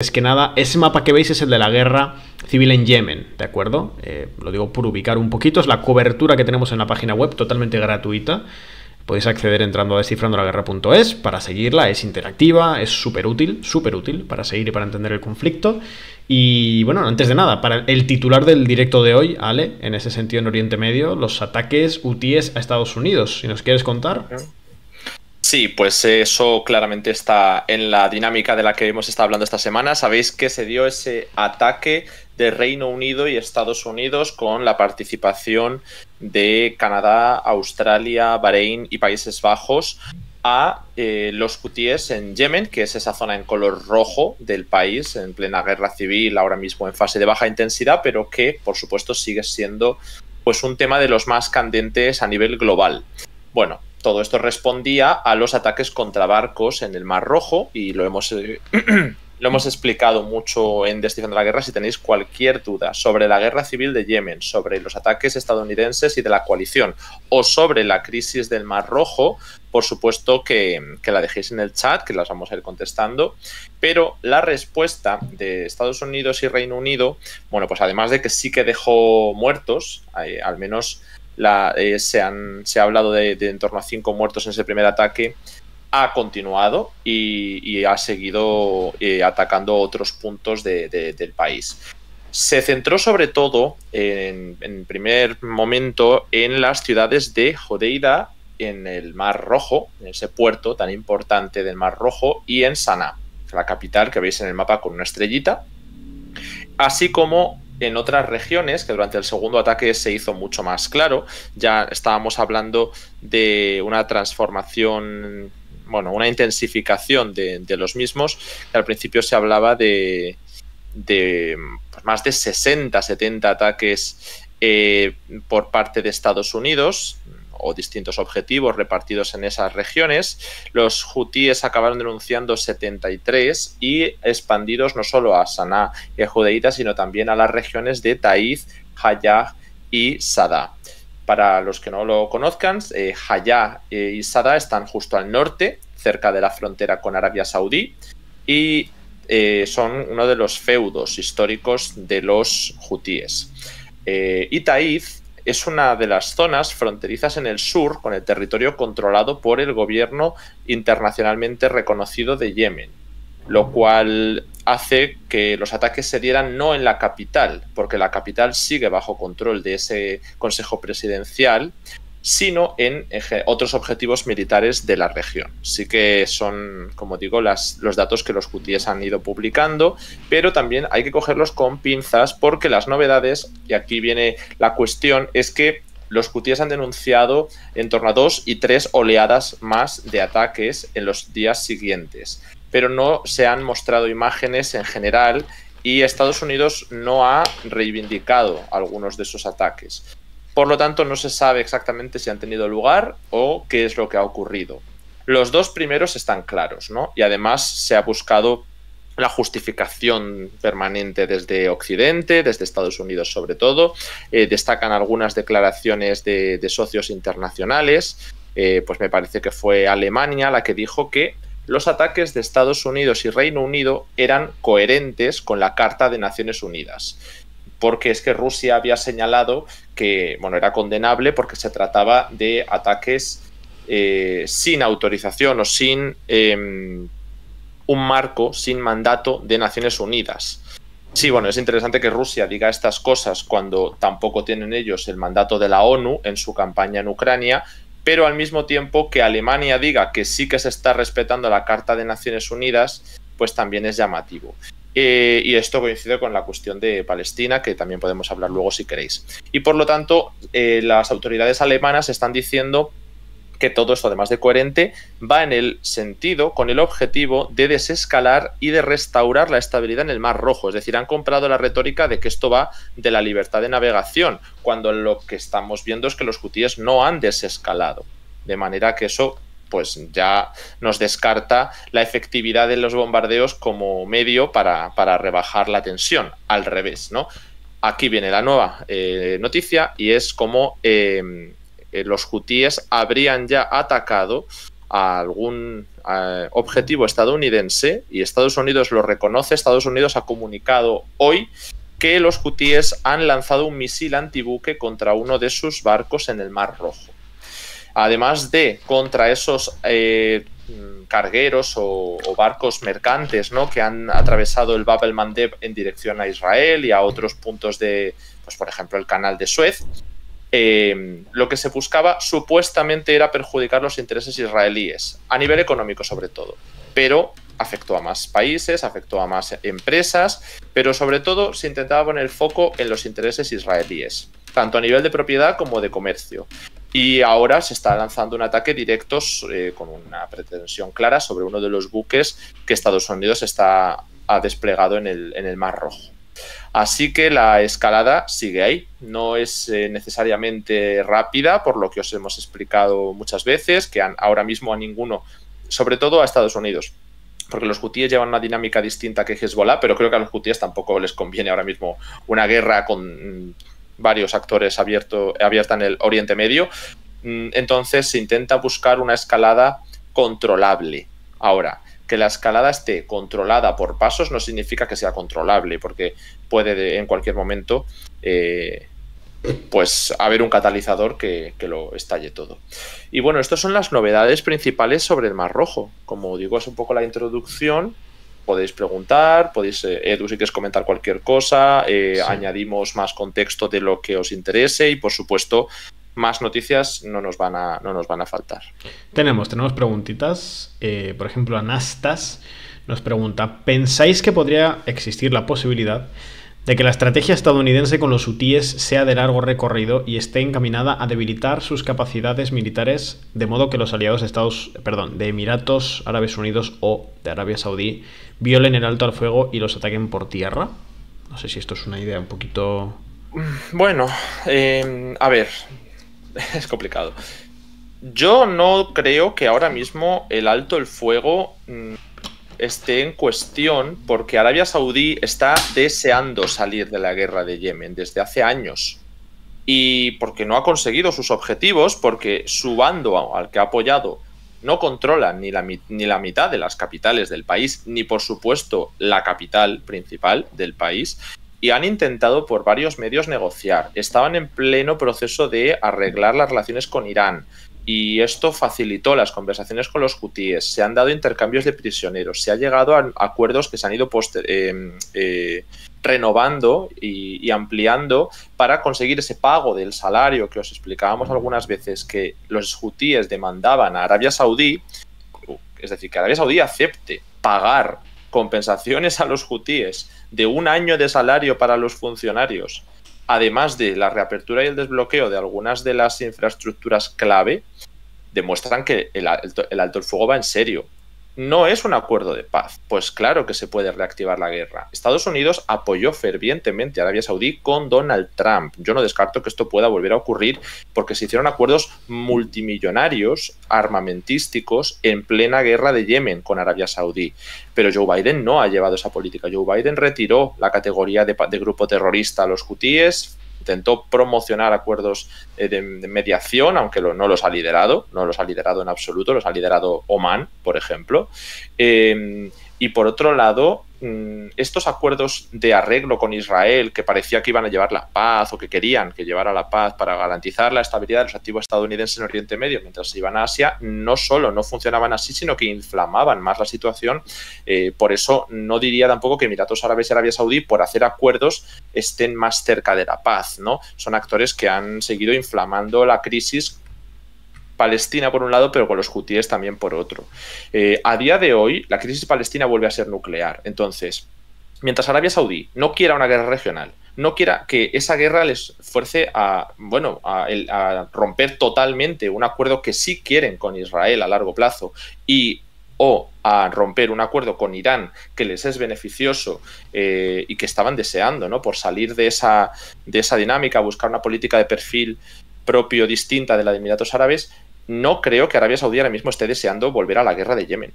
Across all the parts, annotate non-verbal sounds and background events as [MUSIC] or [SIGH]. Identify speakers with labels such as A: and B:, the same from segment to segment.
A: Es que nada, ese mapa que veis es el de la guerra civil en Yemen, ¿de acuerdo? Eh, lo digo por ubicar un poquito, es la cobertura que tenemos en la página web, totalmente gratuita. Podéis acceder entrando a descifrandolaguerra.es para seguirla, es interactiva, es súper útil, súper útil para seguir y para entender el conflicto. Y bueno, antes de nada, para el titular del directo de hoy, Ale, en ese sentido en Oriente Medio, los ataques UTIs a Estados Unidos, si nos quieres contar.
B: Sí, pues eso claramente está en la dinámica de la que hemos estado hablando esta semana. Sabéis que se dio ese ataque de Reino Unido y Estados Unidos con la participación de Canadá, Australia, Bahrein y Países Bajos a eh, los hutíes en Yemen, que es esa zona en color rojo del país, en plena guerra civil, ahora mismo en fase de baja intensidad, pero que por supuesto sigue siendo pues un tema de los más candentes a nivel global. Bueno, todo esto respondía a los ataques contra barcos en el Mar Rojo y lo hemos, eh, [CLEARS THROAT] lo hemos explicado mucho en de la Guerra. Si tenéis cualquier duda sobre la guerra civil de Yemen, sobre los ataques estadounidenses y de la coalición o sobre la crisis del Mar Rojo, por supuesto que, la dejéis en el chat, que las vamos a ir contestando. Pero la respuesta de Estados Unidos y Reino Unido, bueno, pues además de que sí que dejó muertos, eh, al menos eh, se, ha hablado de, en torno a cinco muertos en ese primer ataque, ha continuado y, ha seguido eh, atacando otros puntos del país. Se centró sobre todo en, primer momento en las ciudades de Jodeida, en el Mar Rojo, en ese puerto tan importante del Mar Rojo, y en Sanaa, la capital que veis en el mapa con una estrellita, así como en otras regiones, que durante el segundo ataque se hizo mucho más claro, ya estábamos hablando de una transformación, bueno, una intensificación de, los mismos, al principio se hablaba de, pues, más de 60, 70 ataques eh, por parte de Estados Unidos, o distintos objetivos repartidos en esas regiones. Los hutíes acabaron denunciando 73 y expandidos no solo a Sanaa y Judeita, sino también a las regiones de Taiz, Hayah y Sada. Para los que no lo conozcan, eh, Hayah eh, y Sada están justo al norte, cerca de la frontera con Arabia Saudí, y eh, son uno de los feudos históricos de los hutíes. y Taiz es una de las zonas fronterizas en el sur con el territorio controlado por el gobierno internacionalmente reconocido de Yemen, lo cual hace que los ataques se dieran no en la capital, porque la capital sigue bajo control de ese Consejo Presidencial, sino en otros objetivos militares de la región. Sí que son, como digo, los datos que los hutíes han ido publicando, pero también hay que cogerlos con pinzas porque las novedades, y aquí viene la cuestión, es que los hutíes han denunciado en torno a dos y tres oleadas más de ataques en los días siguientes, pero no se han mostrado imágenes en general y Estados Unidos no ha reivindicado algunos de esos ataques. Por lo tanto, no se sabe exactamente si han tenido lugar o qué es lo que ha ocurrido. Los dos primeros están claros, ¿no? Y además se ha buscado la justificación permanente desde Occidente, desde Estados Unidos sobre todo. Eh, destacan algunas declaraciones de, socios internacionales. Eh, pues me parece que fue Alemania la que dijo que los ataques de Estados Unidos y Reino Unido eran coherentes con la Carta de Naciones Unidas porque es que Rusia había señalado que bueno, era condenable porque se trataba de ataques eh, sin autorización o sin em, un marco, sin mandato de Naciones Unidas. Sí, bueno, es interesante que Rusia diga estas cosas cuando tampoco tienen ellos el mandato de la ONU en su campaña en Ucrania, pero al mismo tiempo que Alemania diga que sí que se está respetando la Carta de Naciones Unidas, pues también es llamativo. Eh, y esto coincide con la cuestión de Palestina, que también podemos hablar luego si queréis. Y por lo tanto, eh, las autoridades alemanas están diciendo que todo esto, además de coherente, va en el sentido, con el objetivo de desescalar y de restaurar la estabilidad en el Mar Rojo. Es decir, han comprado la retórica de que esto va de la libertad de navegación, cuando lo que estamos viendo es que los hutíes no han desescalado. De manera que eso pues ya nos descarta la efectividad de los bombardeos como medio para, rebajar la tensión, al revés, ¿no? Aquí viene la nueva eh, noticia y es como em, eh, los hutíes habrían ya atacado a algún eh, objetivo estadounidense y Estados Unidos lo reconoce. Estados Unidos ha comunicado hoy que los hutíes han lanzado un misil antibuque contra uno de sus barcos en el Mar Rojo además de contra esos eh, cargueros o, barcos mercantes que han atravesado el Bab el Mandeb en dirección a Israel y a otros puntos de, pues, por ejemplo, el canal de Suez. Eh, lo que se buscaba supuestamente era perjudicar los intereses israelíes, a nivel económico sobre todo, pero afectó a más países, afectó a más empresas, pero sobre todo se intentaba poner foco en los intereses israelíes, tanto a nivel de propiedad como de comercio. Y ahora se está lanzando un ataque directo eh, con una pretensión clara sobre uno de los buques que Estados Unidos está, ha desplegado en el, en el Mar Rojo. Así que la escalada sigue ahí, no es eh, necesariamente rápida, por lo que os hemos explicado muchas veces, que ahora mismo a ninguno, sobre todo a Estados Unidos, porque los hutíes llevan una dinámica distinta que Hezbollah, pero creo que a los hutíes tampoco les conviene ahora mismo una guerra con varios actores abierto, abierta en el Oriente Medio. Mm, entonces se intenta buscar una escalada controlable. Ahora, que la escalada esté controlada por pasos no significa que sea controlable, porque puede en cualquier momento eh, pues haber un catalizador que, que, lo estalle todo. Y bueno, estas son las novedades principales sobre el Mar Rojo. Como digo, es un poco la introducción podéis preguntar, podéis, eh, Edu, si quieres comentar cualquier cosa, eh, añadimos más contexto de lo que os interese y, por supuesto, más noticias no nos van a, no nos van a faltar.
A: Tenemos, tenemos preguntitas, eh, por ejemplo, Anastas nos pregunta, ¿pensáis que podría existir la posibilidad de que la estrategia estadounidense con los hutíes sea de largo recorrido y esté encaminada a debilitar sus capacidades militares, de modo que los aliados de Estados, perdón, de Emiratos Árabes Unidos o de Arabia Saudí violen el alto al fuego y los ataquen por tierra. No sé si esto es una idea un poquito.
B: Bueno, eh, a ver, [LAUGHS] es complicado. Yo no creo que ahora mismo el alto el fuego mm, esté en cuestión porque Arabia Saudí está deseando salir de la guerra de Yemen desde hace años y porque no ha conseguido sus objetivos, porque su bando al que ha apoyado no controla ni la, ni la mitad de las capitales del país, ni por supuesto la capital principal del país, y han intentado por varios medios negociar. Estaban en pleno proceso de arreglar las relaciones con Irán, y esto facilitó las conversaciones con los hutíes, se han dado intercambios de prisioneros, se ha llegado a acuerdos que se han ido eh, eh, renovando y, y, ampliando para conseguir ese pago del salario que os explicábamos algunas veces que los hutíes demandaban a Arabia Saudí, es decir, que Arabia Saudí acepte pagar compensaciones a los hutíes de un año de salario para los funcionarios además de la reapertura y el desbloqueo de algunas de las infraestructuras clave, demuestran que el, alto el fuego va en serio no es un acuerdo de paz. Pues claro que se puede reactivar la guerra. Estados Unidos apoyó fervientemente a Arabia Saudí con Donald Trump. Yo no descarto que esto pueda volver a ocurrir porque se hicieron acuerdos multimillonarios, armamentísticos, en plena guerra de Yemen con Arabia Saudí. Pero Joe Biden no ha llevado esa política. Joe Biden retiró la categoría de, grupo terrorista a los hutíes, intentó promocionar acuerdos eh, de, mediación, aunque no los ha liderado, no los ha liderado en absoluto, los ha liderado Oman, por ejemplo. Eh, y por otro lado, mm, estos acuerdos de arreglo con Israel que parecía que iban a llevar la paz o que querían que llevara la paz para garantizar la estabilidad de los activos estadounidenses en Oriente Medio mientras se iban a Asia, no solo no funcionaban así, sino que inflamaban más la situación. Eh, por eso no diría tampoco que Emiratos Árabes y Arabia Saudí, por hacer acuerdos, estén más cerca de la paz. ¿no? Son actores que han seguido inflamando la crisis Palestina por un lado, pero con los hutíes también por otro. Eh, a día de hoy, la crisis palestina vuelve a ser nuclear. Entonces, mientras Arabia Saudí no quiera una guerra regional, no quiera que esa guerra les fuerce a, bueno, a, romper totalmente un acuerdo que sí quieren con Israel a largo plazo y o a romper un acuerdo con Irán que les es beneficioso eh, y que estaban deseando, ¿no? Por salir de esa, de esa dinámica, buscar una política de perfil propio distinta de la de Emiratos Árabes, no creo que Arabia Saudí ahora mismo esté deseando volver a la guerra de Yemen.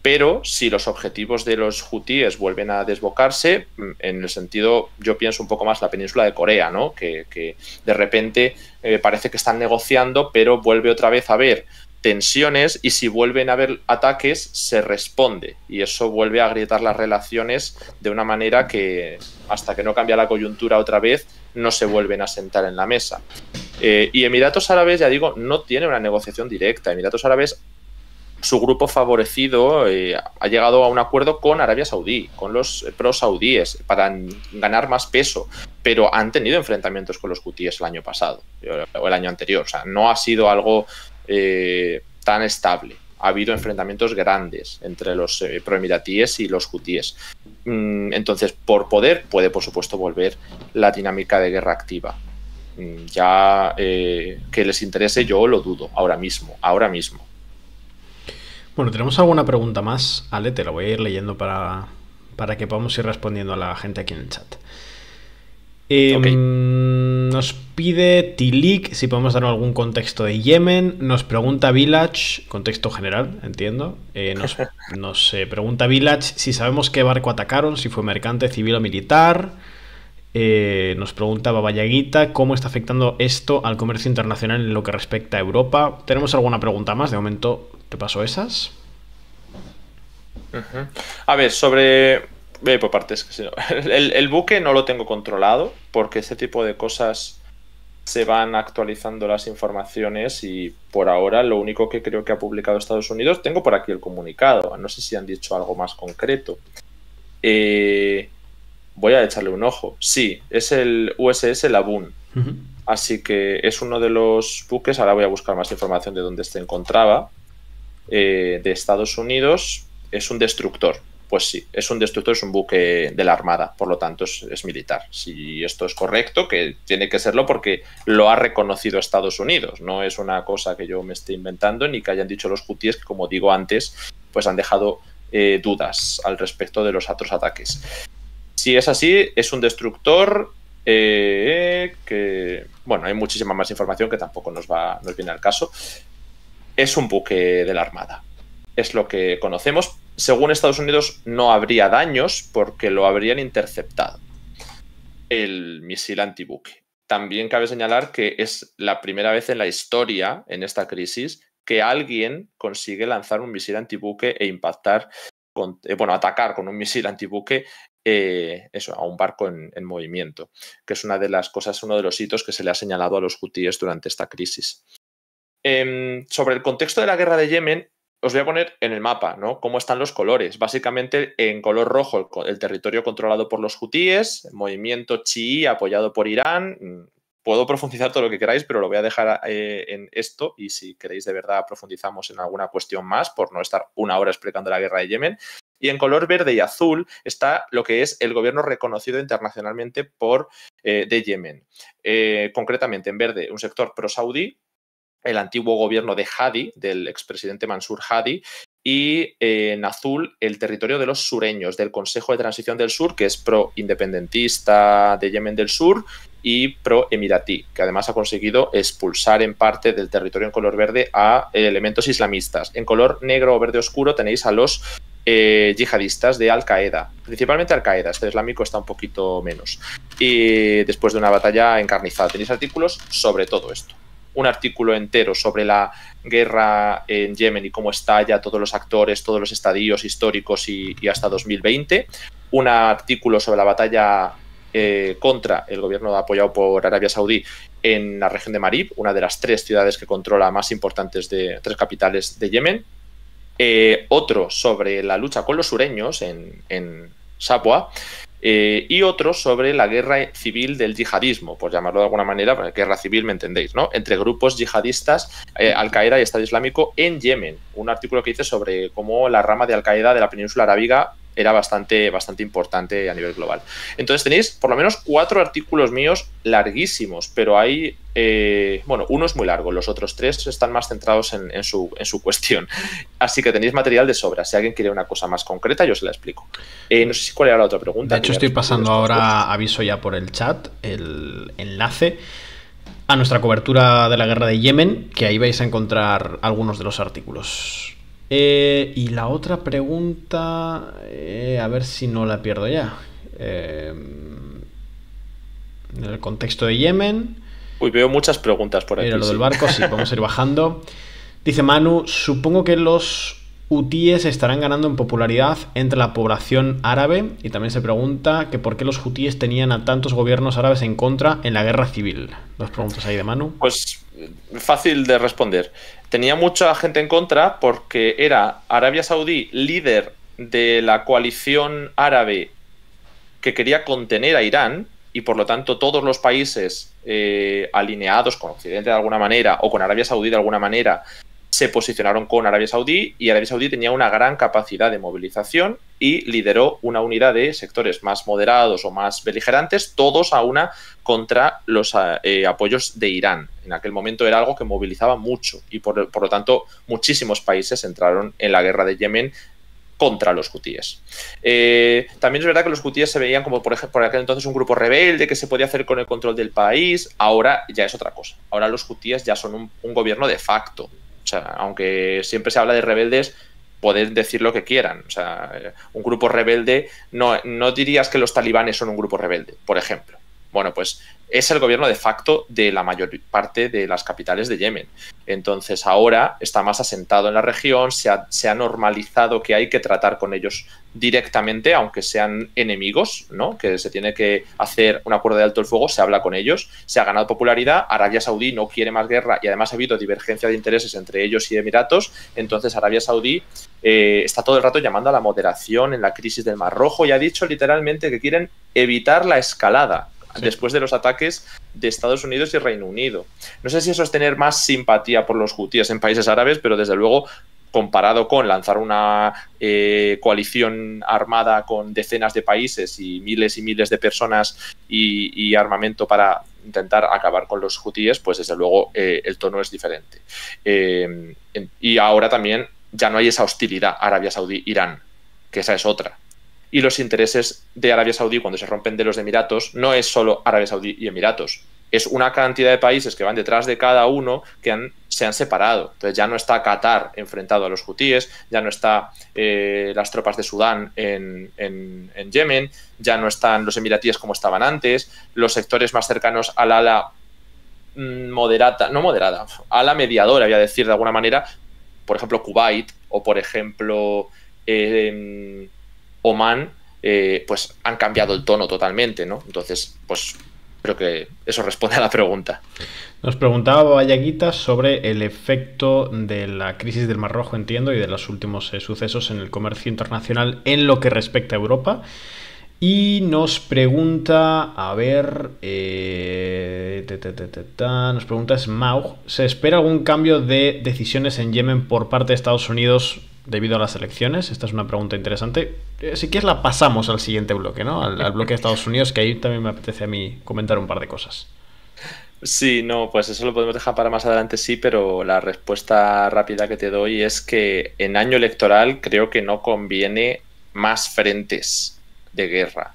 B: Pero si los objetivos de los hutíes vuelven a desbocarse, mm, en el sentido, yo pienso un poco más la península de Corea, ¿no? Que, de repente eh, parece que están negociando, pero vuelve otra vez a haber tensiones y si vuelven a haber ataques, se responde. Y eso vuelve a agrietar las relaciones de una manera que, hasta que no cambia la coyuntura otra vez, no se vuelven a sentar en la mesa. Eh, y Emiratos Árabes, ya digo, no tiene una negociación directa. Emiratos Árabes, su grupo favorecido, eh, ha llegado a un acuerdo con Arabia Saudí, con los pro-saudíes, para ganar más peso. Pero han tenido enfrentamientos con los hutíes el año pasado, eh, o el año anterior. O sea, no ha sido algo tan estable. Ha habido enfrentamientos grandes entre los pro-emiratíes y los hutíes. Mm, entonces, por poder, puede por supuesto volver la dinámica de guerra activa. Mm, ya eh, que les interese, yo lo dudo, ahora mismo, ahora mismo.
A: Bueno, tenemos alguna pregunta más, Ale, te la voy a ir leyendo para, para que podamos ir respondiendo a la gente aquí en el chat. Em, nos pide Tilik si podemos dar algún contexto de Yemen. Nos pregunta Village, contexto general, entiendo. Eh, nos, [LAUGHS] eh, pregunta Village si sabemos qué barco atacaron, si fue mercante, civil o militar. Eh, nos pregunta Babayaguita cómo está afectando esto al comercio internacional en lo que respecta a Europa. ¿Tenemos alguna pregunta más? De momento, ¿te paso esas?
B: A ver, sobre por partes. [LAUGHS] El, el, buque no lo tengo controlado porque ese tipo de cosas se van actualizando las informaciones y por ahora lo único que creo que ha publicado Estados Unidos, tengo por aquí el comunicado, no sé si han dicho algo más concreto. Eh, voy a echarle un ojo. Sí, es el USS Laboon. Así que es uno de los buques, ahora voy a buscar más información de dónde se encontraba, eh, de Estados Unidos. Es un destructor, pues sí, es un destructor, es un buque de la Armada, por lo tanto es, militar. Si esto es correcto, que tiene que serlo porque lo ha reconocido Estados Unidos, no es una cosa que yo me esté inventando ni que hayan dicho los hutíes que, como digo antes, pues han dejado eh, dudas al respecto de los otros ataques. Si es así, es un destructor eh, que, bueno, hay muchísima más información que tampoco nos, va, nos viene al caso. Es un buque de la Armada. Es lo que conocemos, según Estados Unidos, no habría daños porque lo habrían interceptado el misil antibuque. También cabe señalar que es la primera vez en la historia, en esta crisis, que alguien consigue lanzar un misil antibuque e impactar, eh, bueno, atacar con un misil antibuque eh, a un barco en, movimiento, que es una de las cosas, uno de los hitos que se le ha señalado a los hutíes durante esta crisis. Em, sobre el contexto de la guerra de Yemen, os voy a poner en el mapa, ¿no? Cómo están los colores. Básicamente, en color rojo, el, territorio controlado por los hutíes, movimiento chií apoyado por Irán. Mm, puedo profundizar todo lo que queráis, pero lo voy a dejar eh, en esto y si queréis de verdad profundizamos en alguna cuestión más, por no estar una hora explicando la guerra de Yemen. Y en color verde y azul está lo que es el gobierno reconocido internacionalmente por, eh, de Yemen. Eh, concretamente, en verde, un sector pro-saudí, el antiguo gobierno de Hadi, del expresidente Mansur Hadi, y eh, en azul el territorio de los sureños, del Consejo de Transición del Sur, que es pro-independentista de Yemen del Sur y pro-emiratí, que además ha conseguido expulsar en parte del territorio en color verde a eh, elementos islamistas. En color negro o verde oscuro tenéis a los eh, yihadistas de Al-Qaeda, principalmente Al-Qaeda, este islámico está un poquito menos. Y después de una batalla encarnizada, tenéis artículos sobre todo esto un artículo entero sobre la guerra en Yemen y cómo estalla, todos los actores, todos los estadios históricos y, hasta 2020. Un artículo sobre la batalla eh, contra el gobierno apoyado por Arabia Saudí en la región de Marib, una de las tres ciudades que controla más importantes de tres capitales de Yemen. Eh, otro sobre la lucha con los sureños en, en Sapua. Eh, y otro sobre la guerra civil del yihadismo, por llamarlo de alguna manera, pues, guerra civil me entendéis, ¿no? Entre grupos yihadistas, eh, Al-Qaeda y Estado Islámico en Yemen. Un artículo que hice sobre cómo la rama de Al-Qaeda de la península arábiga era bastante, bastante importante a nivel global. Entonces tenéis por lo menos cuatro artículos míos larguísimos, pero hay, eh, bueno, uno es muy largo, los otros tres están más centrados en, su, [LAUGHS] cuestión. Así que tenéis material de sobra. Si alguien quiere una cosa más concreta, yo se la explico. Eh, no sé si cuál era la otra pregunta. De hecho, estoy pasando ahora,
A: aviso ya por el chat, el enlace a nuestra cobertura de la guerra de Yemen, que ahí vais a encontrar algunos de los artículos. Eh, y la otra pregunta, eh, a ver si no la pierdo ya. Eh, en el contexto de Yemen. Uy, veo muchas preguntas por aquí. Mira, lo del barco, sí, vamos a ir bajando. [LAUGHS] Dice Manu, supongo que los hutíes estarán ganando en popularidad entre la población árabe y también se pregunta que por qué los hutíes tenían a tantos gobiernos árabes en contra en la guerra civil. Dos preguntas ahí de Manu.
B: Pues fácil de responder. Tenía mucha gente en contra porque era Arabia Saudí líder de la coalición árabe que quería contener a Irán y por lo tanto todos los países eh, alineados con Occidente de alguna manera o con Arabia Saudí de alguna manera se posicionaron con Arabia Saudí y Arabia Saudí tenía una gran capacidad de movilización y lideró una unidad de sectores más moderados o más beligerantes, todos a una contra los ah, eh, apoyos de Irán. En aquel momento era algo que movilizaba mucho y por, lo tanto muchísimos países entraron en la guerra de Yemen contra los hutíes. Eh, también es verdad que los hutíes se veían como, por ejemplo, por aquel entonces un grupo rebelde que se podía hacer con el control del país. Ahora ya es otra cosa. Ahora los hutíes ya son un gobierno de facto. O sea, aunque siempre se habla de rebeldes, pueden decir lo que quieran. O sea, eh, un grupo rebelde, no, no dirías que los talibanes son un grupo rebelde, por ejemplo. Bueno, pues es el gobierno de facto de la mayor parte de las capitales de Yemen. Entonces ahora está más asentado en la región, se ha, normalizado que hay que tratar con ellos directamente, aunque sean enemigos, ¿no? que se tiene que hacer un acuerdo de alto el fuego, se habla con ellos, se ha ganado popularidad, Arabia Saudí no quiere más guerra y además ha habido divergencia de intereses entre ellos y Emiratos, entonces Arabia Saudí eh, está todo el rato llamando a la moderación en la crisis del Mar Rojo y ha dicho literalmente que quieren evitar la escalada después de los ataques de Estados Unidos y Reino Unido. No sé si eso es tener más simpatía por los hutíes en países árabes, pero desde luego comparado con lanzar una eh, coalición armada con decenas de países y miles y miles de personas y, armamento para intentar acabar con los hutíes, pues desde luego eh, el tono es diferente. Eh, y ahora también ya no hay esa hostilidad Arabia Saudí-Irán, que esa es otra y los intereses de Arabia Saudí cuando se rompen de los Emiratos no es solo Arabia Saudí y Emiratos, es una cantidad de países que van detrás de cada uno que se han separado. Entonces ya no está Qatar enfrentado a los hutíes, ya no están eh, las tropas de Sudán en, Yemen, ya no están los emiratíes como estaban antes, los sectores más cercanos al ala mm, moderada, no moderada, a la mediadora, voy a decir de alguna manera, por ejemplo Kuwait o por ejemplo... Eh, Oman, eh, pues han cambiado el tono totalmente, ¿no? Entonces, pues creo que eso responde a la pregunta.
A: Nos preguntaba Vallaguita sobre el efecto de la crisis del Mar Rojo, entiendo, y de los últimos eh, sucesos en el comercio internacional en lo que respecta a Europa. Y nos pregunta, a ver, eh, nos pregunta Smaug, ¿se espera algún cambio de decisiones en Yemen por parte de Estados Unidos debido a las elecciones? Esta es una pregunta interesante. Eh, si quieres la pasamos al siguiente bloque, ¿no? Al, bloque de Estados Unidos, que ahí también me apetece a mí comentar un par de cosas.
B: Sí, no, pues eso lo podemos dejar para más adelante, sí, pero la respuesta rápida que te doy es que en año electoral creo que no conviene más frentes de guerra.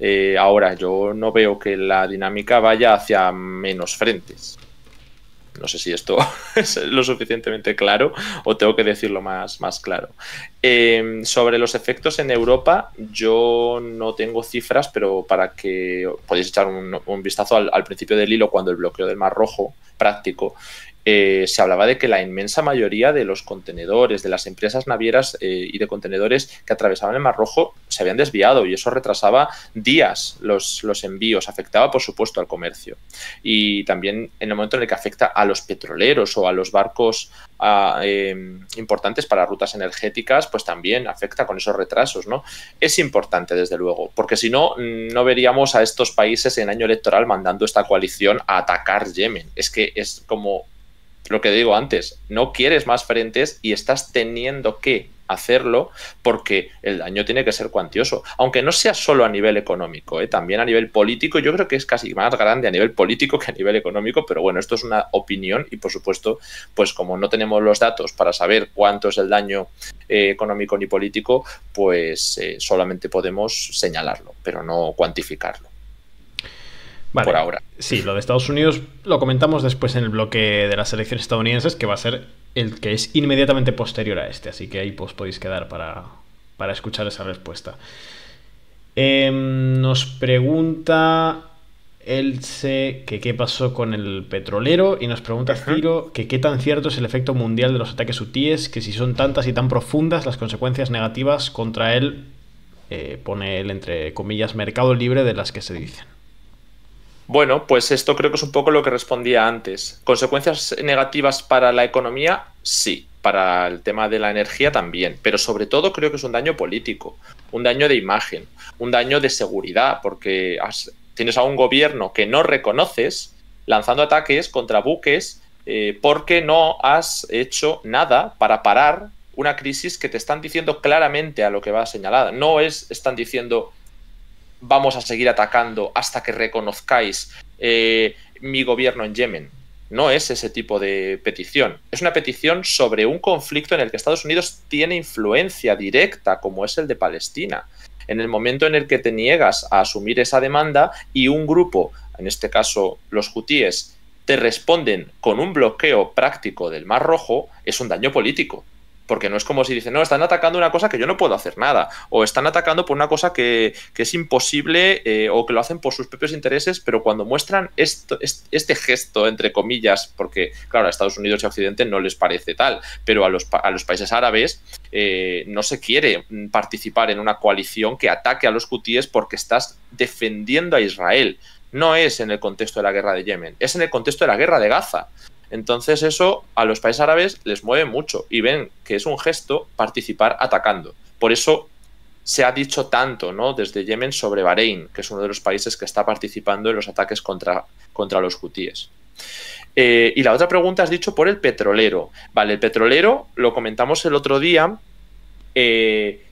B: Eh, ahora, yo no veo que la dinámica vaya hacia menos frentes. No sé si esto [LAUGHS] es lo suficientemente claro o tengo que decirlo más, más claro. Em, sobre los efectos en Europa, yo no tengo cifras, pero para que podéis echar un, vistazo al, principio del hilo cuando el bloqueo del Mar Rojo práctico eh, se hablaba de que la inmensa mayoría de los contenedores, de las empresas navieras eh, y de contenedores que atravesaban el Mar Rojo se habían desviado y eso retrasaba días los, los, envíos, afectaba por supuesto al comercio. Y también en el momento en el que afecta a los petroleros o a los barcos em, importantes para rutas energéticas, pues también afecta con esos retrasos. ¿no? Es importante desde luego, porque si no, no veríamos a estos países en año electoral mandando esta coalición a atacar Yemen. Es que es como lo que digo antes, no quieres más frentes y estás teniendo que hacerlo porque el daño tiene que ser cuantioso, aunque no sea solo a nivel económico, ¿eh? también a nivel político, yo creo que es casi más grande a nivel político que a nivel económico, pero bueno, esto es una opinión y por supuesto, pues como no tenemos los datos para saber cuánto es el daño eh, económico ni político, pues eh, solamente podemos señalarlo, pero no cuantificarlo.
A: Por ahora. Sí, lo de Estados Unidos lo comentamos después en el bloque de las elecciones estadounidenses, que va a ser el que es inmediatamente posterior a este, así que ahí os pues, podéis quedar para, escuchar esa respuesta. Em, nos pregunta Elche que qué pasó con el petrolero y nos pregunta Ciro que qué tan cierto es el efecto mundial de los ataques hutíes, que si son tantas y tan profundas las consecuencias negativas contra él, eh, pone él entre comillas, mercado libre de las que se dicen.
B: Bueno, pues esto creo que es un poco lo que respondía antes. ¿Consecuencias negativas para la economía? Sí, para el tema de la energía también, pero sobre todo creo que es un daño político, un daño de imagen, un daño de seguridad, porque tienes a un gobierno que no reconoces lanzando ataques contra buques eh, porque no has hecho nada para parar una crisis que te están diciendo claramente a lo que va señalada. No es, están diciendo vamos a seguir atacando hasta que reconozcáis eh, mi gobierno en Yemen. No es ese tipo de petición. Es una petición sobre un conflicto en el que Estados Unidos tiene influencia directa, como es el de Palestina. En el momento en el que te niegas a asumir esa demanda y un grupo, en este caso los hutíes, te responden con un bloqueo práctico del Mar Rojo, es un daño político porque no es como si dicen, no, están atacando una cosa que yo no puedo hacer nada, o están atacando por una cosa que, es imposible eh, o que lo hacen por sus propios intereses, pero cuando muestran esto, este gesto, entre comillas, porque claro, a Estados Unidos y a Occidente no les parece tal, pero a los, a los países árabes eh, no se quiere mm, participar en una coalición que ataque a los cutíes porque estás defendiendo a Israel no es en el contexto de la guerra de Yemen, es en el contexto de la guerra de Gaza. Entonces eso a los países árabes les mueve mucho y ven que es un gesto participar atacando. Por eso se ha dicho tanto ¿no? desde Yemen sobre Bahrein, que es uno de los países que está participando en los ataques contra, contra los hutíes. Eh, y la otra pregunta has dicho por el petrolero. Vale, el petrolero lo comentamos el otro día. Eh,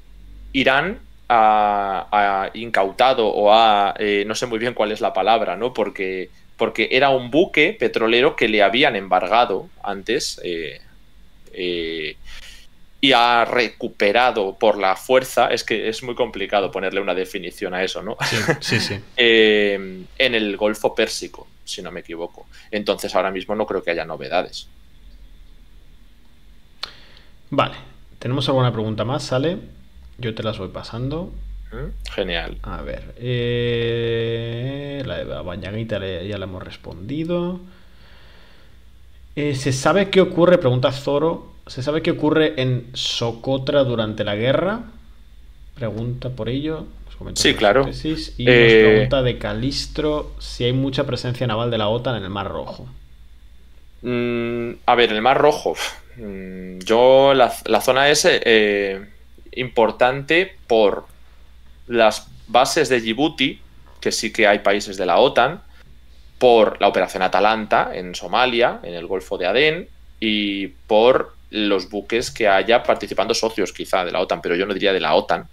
B: Irán ha, incautado o ha, eh, no sé muy bien cuál es la palabra, ¿no? Porque porque era un buque petrolero que le habían embargado antes eh, eh, y ha recuperado por la fuerza, es que es muy complicado ponerle una definición a eso, ¿no? Sí, sí. [LAUGHS] Eh, en el Golfo Pérsico, si no me equivoco. Entonces ahora mismo no creo que haya novedades.
A: Vale, ¿tenemos alguna pregunta más? ¿Sale? Yo te las voy pasando. Genial. A ver, eh, la de ya la hemos respondido. Eh, ¿Se sabe qué ocurre? Pregunta Zoro. ¿Se sabe qué ocurre en Socotra durante la guerra? Pregunta por ello. Sí, claro. y nos eh, pregunta de Calistro si hay mucha presencia naval de la OTAN en el Mar Rojo.
B: Mm, a ver, el Mar Rojo. Mm, yo, la, zona es importante por las bases de Djibouti, que sí que hay países de la OTAN, por la operación Atalanta en Somalia, en el Golfo de Adén, y por los buques que haya participando socios quizá de la OTAN, pero yo no diría de la OTAN,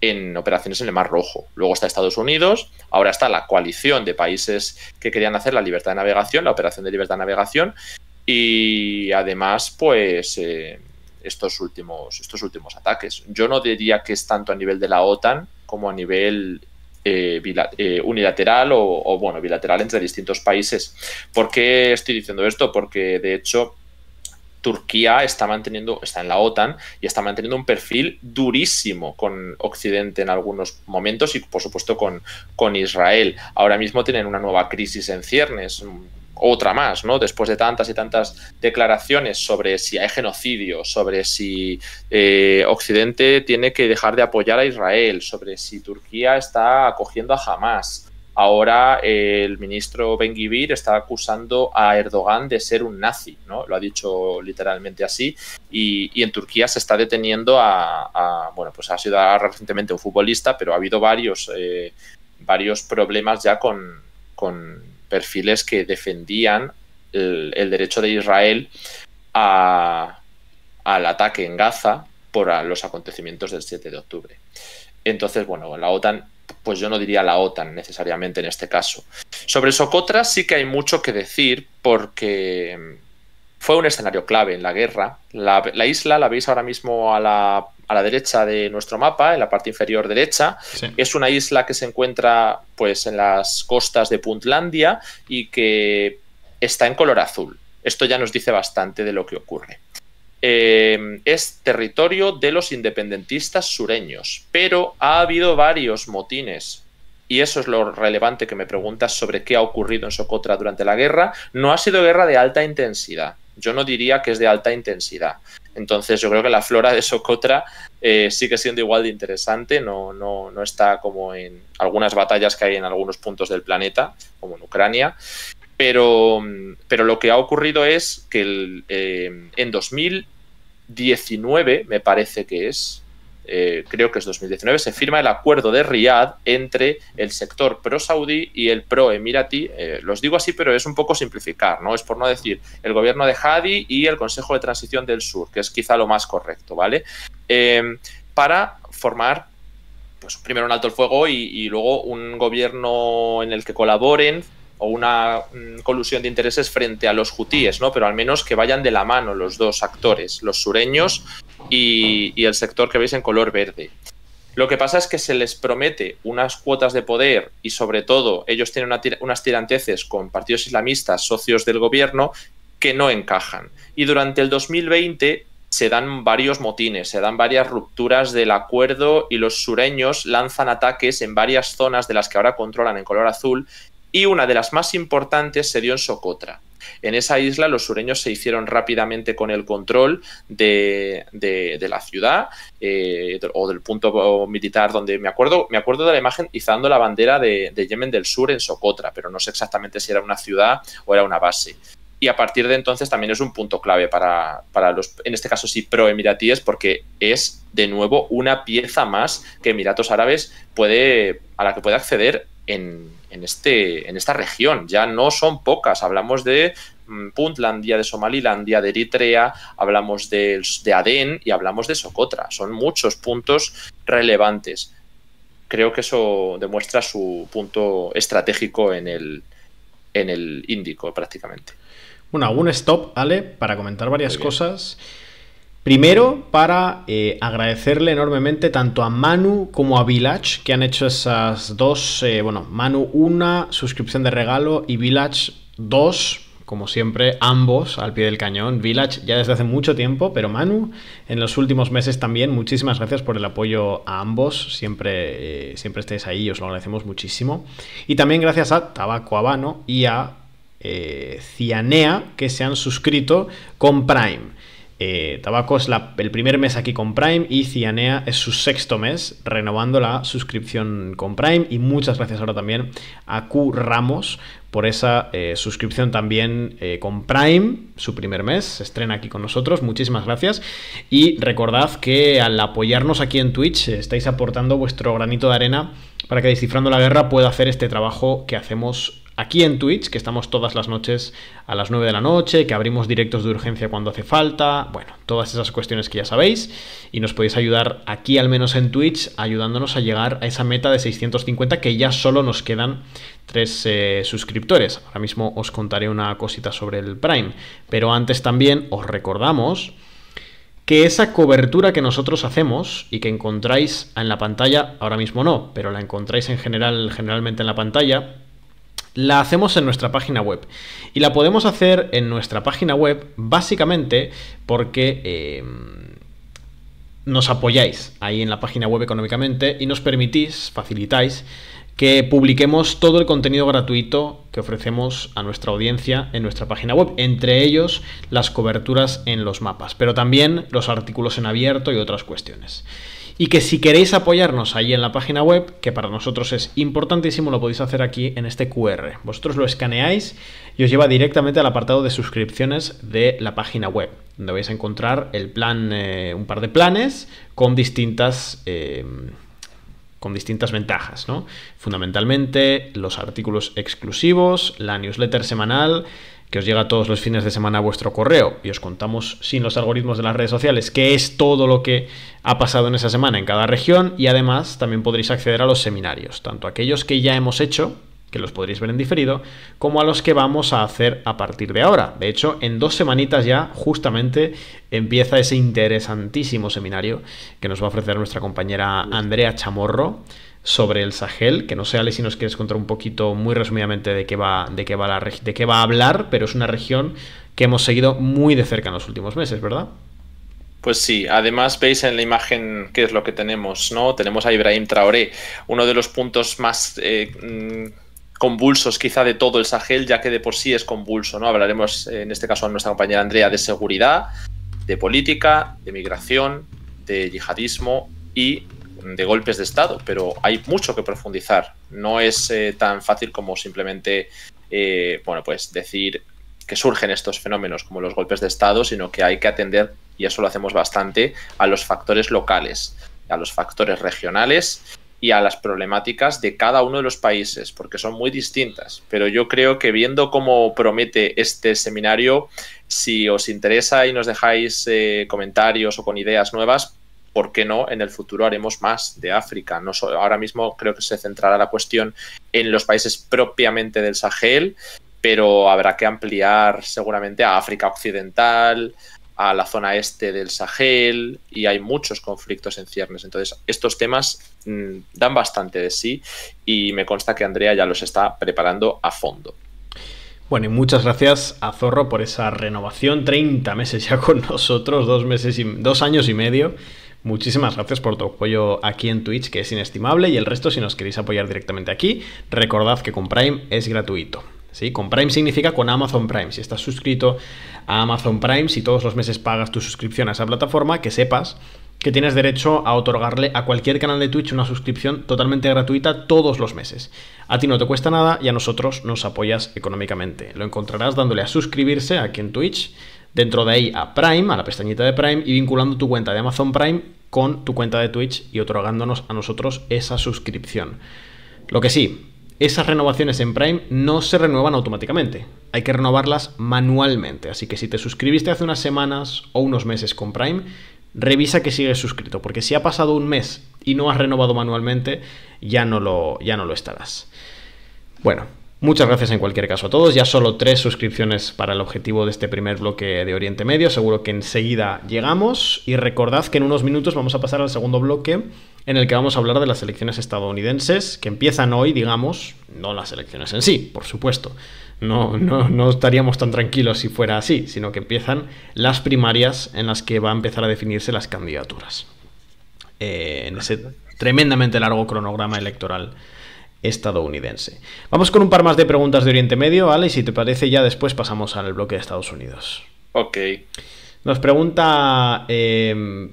B: en operaciones en el Mar Rojo. Luego está Estados Unidos, ahora está la coalición de países que querían hacer la libertad de navegación, la operación de libertad de navegación, y además, pues, eh, estos, últimos, estos últimos ataques. Yo no diría que es tanto a nivel de la OTAN, como a nivel eh, eh, unilateral o, bueno, bilateral entre distintos países. ¿Por qué estoy diciendo esto? Porque de hecho Turquía está manteniendo, está en la OTAN y está manteniendo un perfil durísimo con Occidente en algunos momentos y por supuesto con, con Israel. Ahora mismo tienen una nueva crisis en ciernes, otra más, ¿no? Después de tantas y tantas declaraciones sobre si hay genocidio, sobre si eh, Occidente tiene que dejar de apoyar a Israel, sobre si Turquía está acogiendo a Hamas. Ahora el ministro Ben Gibir está acusando a Erdogan de ser un nazi, ¿no? Lo ha dicho literalmente así. Y, en Turquía se está deteniendo a, bueno, pues ha sido recientemente un futbolista, pero ha habido varios, eh, varios problemas ya con perfiles que defendían el, derecho de Israel a, al ataque en Gaza por los acontecimientos del 7 de octubre. Entonces, bueno, la OTAN, pues yo no diría la OTAN necesariamente en este caso. Sobre Socotra sí que hay mucho que decir porque fue un escenario clave en la guerra. la isla la veis ahora mismo a la a la derecha de nuestro mapa, en la parte inferior derecha. Es una isla que se encuentra pues, en las costas de Puntlandia y que está en color azul. Esto ya nos dice bastante de lo que ocurre. Eh, es territorio de los independentistas sureños, pero ha habido varios motines. Y eso es lo relevante que me preguntas sobre qué ha ocurrido en Socotra durante la guerra. No ha sido guerra de alta intensidad. Yo no diría que es de alta intensidad. Entonces yo creo que la flora de Socotra eh, sigue siendo igual de interesante, no, no, no está como en algunas batallas que hay en algunos puntos del planeta, como en Ucrania. Pero, lo que ha ocurrido es que eh, en 2019, me parece que es, eh, creo que es 2019, se firma el acuerdo de Riyadh entre el sector pro-saudí y el pro-emirati. Eh, los digo así, pero es un poco simplificar, ¿no? Es por no decir el gobierno de Hadi y el Consejo de Transición del Sur, que es quizá lo más correcto, ¿vale? Em, para formar pues, primero un alto el fuego y, luego un gobierno en el que colaboren o una mm, colusión de intereses frente a los hutíes, ¿no? Pero al menos que vayan de la mano los dos actores, los sureños y, el sector que veis en color verde. Lo que pasa es que se les promete unas cuotas de poder y sobre todo ellos tienen unas tiranteces con partidos islamistas, socios del gobierno, que no encajan. Y durante el 2020 se dan varios motines, se dan varias rupturas del acuerdo y los sureños lanzan ataques en varias zonas de las que ahora controlan en color azul y una de las más importantes se dio en Socotra. En esa isla los sureños se hicieron rápidamente con el control de, de, la ciudad eh, o del punto militar donde me acuerdo, me acuerdo de la imagen izando la bandera de, Yemen del Sur en Socotra, pero no sé exactamente si era una ciudad o era una base y a partir de entonces también es un punto clave para, para los, en este caso sí, pro-emiratíes, porque es de nuevo una pieza más que Emiratos Árabes puede, a la que puede acceder en, en, este, en esta región. Ya no son pocas, hablamos de mm, Puntlandia, de Somalilandia, de Eritrea, hablamos de, de Adén y hablamos de Socotra. Son muchos puntos relevantes. Creo que eso demuestra su punto estratégico en el, en el Índico prácticamente.
A: Bueno, algún stop, Ale, para comentar varias cosas. Primero, para eh, agradecerle enormemente tanto a Manu como a Village, que han hecho esas dos, eh, bueno, Manu una suscripción de regalo y Village dos, como siempre, ambos al pie del cañón. Village ya desde hace mucho tiempo, pero Manu en los últimos meses también. Muchísimas gracias por el apoyo a ambos. Siempre, eh, siempre estéis ahí, os lo agradecemos muchísimo. Y también gracias a Tabaco Habano y a Cianea que se han suscrito con Prime. Eh, Tabaco es el primer mes aquí con Prime y Cianea es su sexto mes renovando la suscripción con Prime y muchas gracias ahora también a Q Ramos por esa eh, suscripción también eh, con Prime, su primer mes, se estrena aquí con nosotros, muchísimas gracias y recordad que al apoyarnos aquí en Twitch estáis aportando vuestro granito de arena para que Descifrando la Guerra pueda hacer este trabajo que hacemos aquí en Twitch, que estamos todas las noches a las 9 de la noche, que abrimos directos de urgencia cuando hace falta, bueno, todas esas cuestiones que ya sabéis, y nos podéis ayudar aquí al menos en Twitch, ayudándonos a llegar a esa meta de 650 que ya solo nos quedan tres eh, suscriptores. Ahora mismo os contaré una cosita sobre el Prime, pero antes también os recordamos que esa cobertura que nosotros hacemos y que encontráis en la pantalla, ahora mismo no, pero la encontráis en general generalmente en la pantalla, la hacemos en nuestra página web. Y la podemos hacer en nuestra página web básicamente porque... Em, nos apoyáis ahí en la página web económicamente y nos permitís, facilitáis que publiquemos todo el contenido gratuito que ofrecemos a nuestra audiencia en nuestra página web, entre ellos las coberturas en los mapas, pero también los artículos en abierto y otras cuestiones y que si queréis apoyarnos ahí en la página web, que para nosotros es importantísimo, lo podéis hacer aquí en este QR. Vosotros lo escaneáis y os lleva directamente al apartado de suscripciones de la página web, donde vais a encontrar el plan, eh, un par de planes con distintas... Eh, con distintas ventajas, ¿no? Fundamentalmente los artículos exclusivos, la newsletter semanal, que os llega todos los fines de semana a vuestro correo y os contamos sin los algoritmos de las redes sociales qué es todo lo que ha pasado en esa semana en cada región y además también podréis acceder a los seminarios, tanto aquellos que ya hemos hecho, que los podréis ver en diferido, como a los que vamos a hacer a partir de ahora. De hecho, en dos semanitas ya justamente empieza ese interesantísimo seminario que nos va a ofrecer nuestra compañera Andrea Chamorro sobre el Sahel, que no sé, Ale, si nos quieres contar un poquito muy resumidamente de qué va, de qué va, la, a hablar, pero es una región que hemos seguido muy de cerca en los últimos meses, ¿verdad?
B: Pues sí, además veis en la imagen qué es lo que tenemos, ¿no? Tenemos a Ibrahim Traoré, uno de los puntos más eh, mm, convulsos quizá de todo el Sahel, ya que de por sí es convulso, ¿no? Hablaremos eh, en este caso a nuestra compañera Andrea de seguridad, de política, de migración, de yihadismo y de golpes de Estado, pero hay mucho que profundizar. No es eh, tan fácil como simplemente, eh, bueno, pues decir que surgen estos fenómenos como los golpes de Estado, sino que hay que atender, y eso lo hacemos bastante, a los factores locales, a los factores regionales y a las problemáticas de cada uno de los países, porque son muy distintas. Pero yo creo que viendo cómo promete este seminario, si os interesa y nos dejáis eh, comentarios o con ideas nuevas, ¿por qué no? En el futuro haremos más de África. No ahora mismo creo que se centrará la cuestión en los países propiamente del Sahel, pero habrá que ampliar seguramente a África Occidental, a la zona este del Sahel, y hay muchos conflictos en ciernes. Entonces, estos temas mm, dan bastante de sí y me consta que Andrea ya los está preparando a fondo.
A: Bueno, y muchas gracias a Zorro por esa renovación. 30 meses ya con nosotros, dos, meses y, dos años y medio. Muchísimas gracias por tu apoyo aquí en Twitch, que es inestimable, y el resto si nos queréis apoyar directamente aquí, recordad que con Prime es gratuito. ¿Sí? Con Prime significa con Amazon Prime. Si estás suscrito a Amazon Prime, si todos los meses pagas tu suscripción a esa plataforma, que sepas que tienes derecho a otorgarle a cualquier canal de Twitch una suscripción totalmente gratuita todos los meses. A ti no te cuesta nada y a nosotros nos apoyas económicamente. Lo encontrarás dándole a suscribirse aquí en Twitch Dentro de ahí a Prime, a la pestañita de Prime, y vinculando tu cuenta de Amazon Prime con tu cuenta de Twitch y otorgándonos a nosotros esa suscripción. Lo que sí, esas renovaciones en Prime no se renuevan automáticamente, hay que renovarlas manualmente, así que si te suscribiste hace unas semanas o unos meses con Prime, revisa que sigues suscrito, porque si ha pasado un mes y no has renovado manualmente, ya no lo, ya no lo estarás. Bueno, Muchas gracias en cualquier caso a todos. Ya solo tres suscripciones para el objetivo de este primer bloque de Oriente Medio. Seguro que enseguida llegamos. Y recordad que en unos minutos vamos a pasar al segundo bloque en el que vamos a hablar de las elecciones estadounidenses que empiezan hoy, digamos, no las elecciones en sí, por supuesto. No, no, no, estaríamos tan tranquilos si fuera así, sino que empiezan las primarias en las que va a empezar a definirse las candidaturas. Eh, en ese tremendamente largo cronograma electoral estadounidense. Vamos con un par más de preguntas de Oriente Medio, ¿vale? Y si te parece, ya después pasamos al bloque de Estados Unidos. Ok. Nos pregunta em,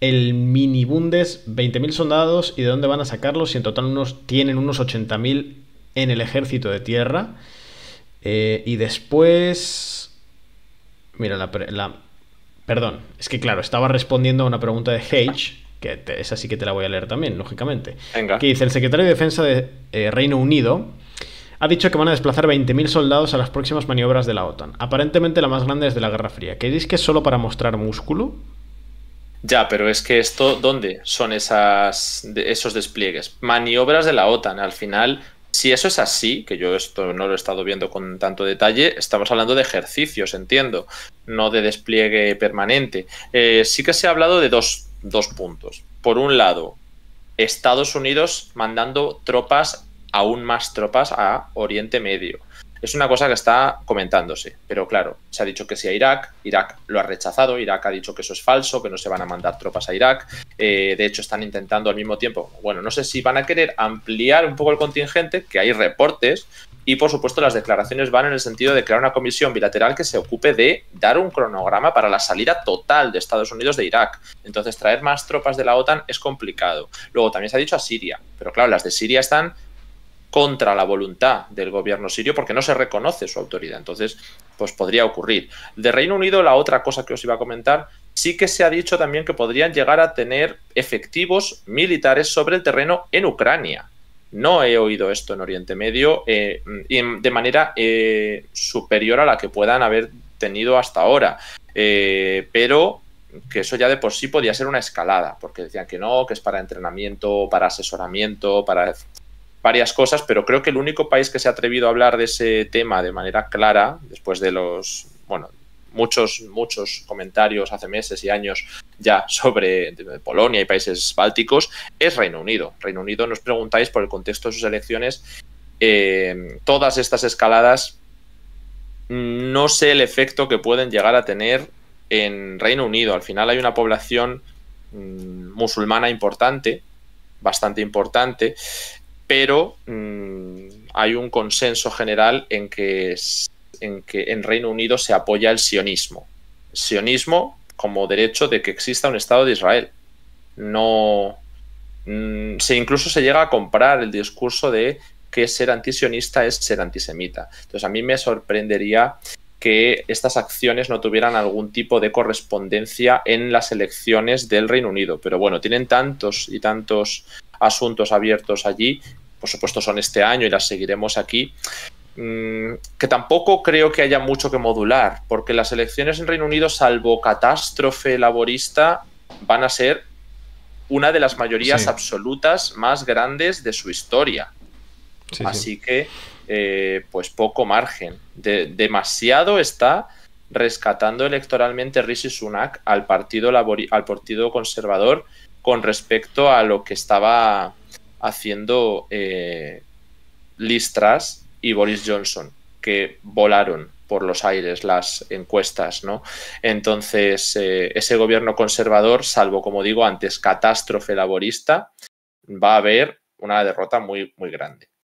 A: el Minibundes 20.000 soldados y de dónde van a sacarlos si en total unos, tienen unos 80.000 en el ejército de tierra. Eh, y después... Mira, la, la... Perdón, es que claro, estaba respondiendo a una pregunta de Hage esa sí que te la voy a leer también, lógicamente. Venga. Que dice, el secretario de Defensa de eh, Reino Unido ha dicho que van a desplazar 20.000 soldados a las próximas maniobras de la OTAN, aparentemente la más grande es de la Guerra Fría. ¿Queréis que es solo para mostrar músculo? Ya,
B: pero es que esto, ¿dónde son esas, esos despliegues? Maniobras de la OTAN, al final si eso es así, que yo esto no lo he estado viendo con tanto detalle, estamos hablando de ejercicios, entiendo, no de despliegue permanente. Eh, sí que se ha hablado de dos, dos puntos. Por un lado, Estados Unidos mandando tropas, aún más tropas, a Oriente Medio. Es una cosa que está comentándose, pero claro, se ha dicho que sí a Irak, Irak lo ha rechazado, Irak ha dicho que eso es falso, que no se van a mandar tropas a Irak, eh, de hecho están intentando al mismo tiempo, bueno, no sé si van a querer ampliar un poco el contingente, que hay reportes y por supuesto, las declaraciones van en el sentido de crear una comisión bilateral que se ocupe de dar un cronograma para la salida total de Estados Unidos de Irak. Entonces, traer más tropas de la OTAN es complicado. Luego, también se ha dicho a Siria, pero claro, las de Siria están contra la voluntad del gobierno sirio porque no se reconoce su autoridad. Entonces, pues podría ocurrir. De Reino Unido, la otra cosa que os iba a comentar, sí que se ha dicho también que podrían llegar a tener efectivos militares sobre el terreno en Ucrania. No he oído esto en Oriente Medio eh, de manera eh, superior a la que puedan haber tenido hasta ahora. Eh, pero que eso ya de por sí podía ser una escalada, porque decían que no, que es para entrenamiento, para asesoramiento, para varias cosas, pero creo que el único país que se ha atrevido a hablar de ese tema de manera clara, después de los, bueno, muchos, muchos comentarios hace meses y años ya [LAUGHS] sobre Polonia y países bálticos, es Reino Unido. Reino Unido, nos preguntáis por el contexto de sus elecciones, eh, todas estas escaladas, no sé el efecto que pueden llegar a tener en Reino Unido. Al final hay una población mm, musulmana importante, bastante importante, pero mm, hay un consenso general en que en que en Reino Unido se apoya el sionismo. Sionismo como derecho de que exista un Estado de Israel. No. Mm, se incluso se llega a comprar el discurso de que ser antisionista es ser antisemita. Entonces a mí me sorprendería que estas acciones no tuvieran algún tipo de correspondencia en las elecciones del Reino Unido. Pero bueno, tienen tantos y tantos asuntos abiertos allí por supuesto son este año y las seguiremos aquí, Mm, que tampoco creo que haya mucho que modular, porque las elecciones en Reino Unido, salvo catástrofe laborista, van a ser una de las mayorías absolutas más grandes de su historia. Así que, eh, pues poco margen. demasiado está rescatando electoralmente Rishi Sunak al partido, conservador con respecto a lo que estaba haciendo eh, Listras y Boris Johnson, que volaron por los aires las encuestas, ¿no? Entonces, eh, ese gobierno conservador, salvo, como
A: digo, antes catástrofe laborista, va a haber una derrota muy, muy grande.